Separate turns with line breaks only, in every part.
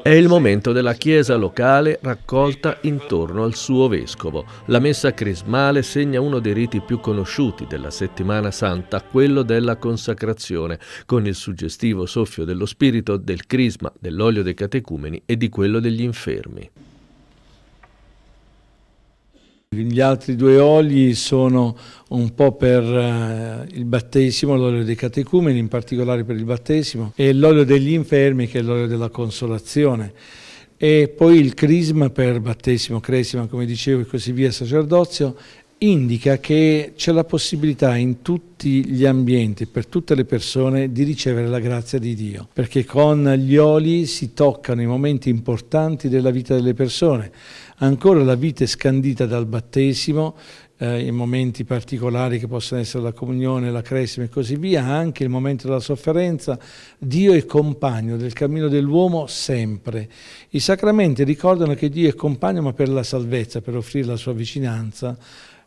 È il momento della chiesa locale raccolta intorno al suo vescovo. La messa crismale segna uno dei riti più conosciuti della settimana santa, quello della consacrazione, con il suggestivo soffio dello spirito, del crisma, dell'olio dei catecumeni e di quello degli infermi.
Gli altri due oli sono un po' per eh, il battesimo, l'olio dei catecumeni, in particolare per il battesimo, e l'olio degli infermi che è l'olio della consolazione. E poi il crisma per battesimo, cresima come dicevo e così via, sacerdozio, indica che c'è la possibilità in tutti tutti gli ambienti, per tutte le persone, di ricevere la grazia di Dio, perché con gli oli si toccano i momenti importanti della vita delle persone. Ancora la vita è scandita dal battesimo, eh, i momenti particolari che possono essere la comunione, la cresima e così via, anche il momento della sofferenza, Dio è compagno del cammino dell'uomo sempre. I sacramenti ricordano che Dio è compagno ma per la salvezza, per offrire la sua vicinanza,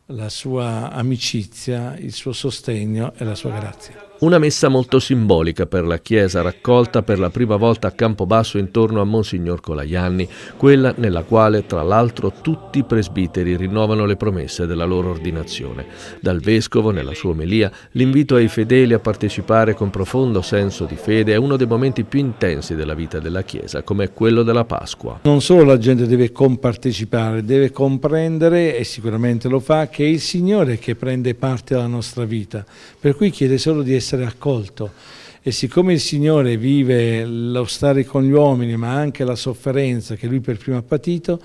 la sua amicizia, il suo sostegno regno e la sua grazia.
Una messa molto simbolica per la Chiesa raccolta per la prima volta a Campobasso intorno a Monsignor Colaianni, quella nella quale tra l'altro tutti i presbiteri rinnovano le promesse della loro ordinazione. Dal Vescovo, nella sua omelia, l'invito ai fedeli a partecipare con profondo senso di fede è uno dei momenti più intensi della vita della Chiesa, come quello della Pasqua.
Non solo la gente deve compartecipare, deve comprendere, e sicuramente lo fa, che è il Signore che prende parte alla nostra vita, per cui chiede solo di essere essere accolto. E siccome il Signore vive lo stare con gli uomini, ma anche la sofferenza che Lui per primo ha patito,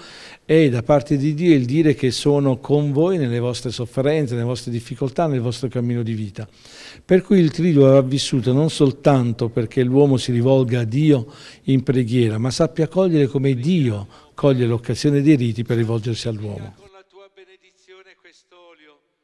è da parte di Dio il dire che sono con voi nelle vostre sofferenze, nelle vostre difficoltà, nel vostro cammino di vita. Per cui il Triduo va vissuto non soltanto perché l'uomo si rivolga a Dio in preghiera, ma sappia cogliere come Dio coglie l'occasione dei riti per rivolgersi all'uomo.